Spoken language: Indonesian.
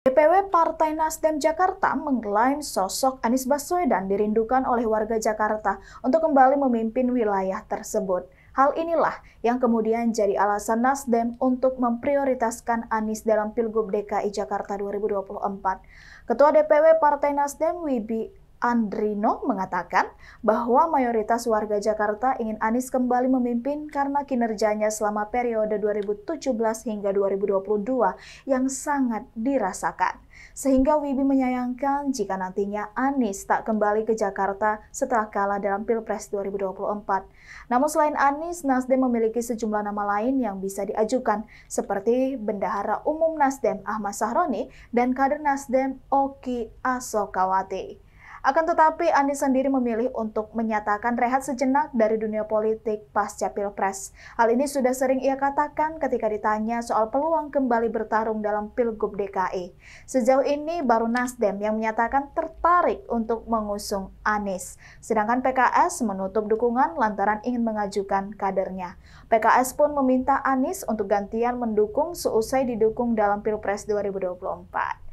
DPW Partai Nasdem Jakarta mengklaim sosok Anies Baswedan dirindukan oleh warga Jakarta untuk kembali memimpin wilayah tersebut. Hal inilah yang kemudian jadi alasan Nasdem untuk memprioritaskan Anies dalam Pilgub DKI Jakarta 2024. Ketua DPW Partai Nasdem Wibi Andrino mengatakan bahwa mayoritas warga Jakarta ingin Anies kembali memimpin karena kinerjanya selama periode 2017 hingga 2022 yang sangat dirasakan. Sehingga Wibi menyayangkan jika nantinya Anies tak kembali ke Jakarta setelah kalah dalam Pilpres 2024. Namun selain Anies, Nasdem memiliki sejumlah nama lain yang bisa diajukan seperti Bendahara Umum Nasdem Ahmad Sahroni dan kader Nasdem Oki Asokawati. Akan tetapi, Anies sendiri memilih untuk menyatakan rehat sejenak dari dunia politik pasca Pilpres. Hal ini sudah sering ia katakan ketika ditanya soal peluang kembali bertarung dalam Pilgub DKI. E. Sejauh ini, baru Nasdem yang menyatakan tertarik untuk mengusung Anies. Sedangkan PKS menutup dukungan lantaran ingin mengajukan kadernya. PKS pun meminta Anies untuk gantian mendukung seusai didukung dalam Pilpres 2024.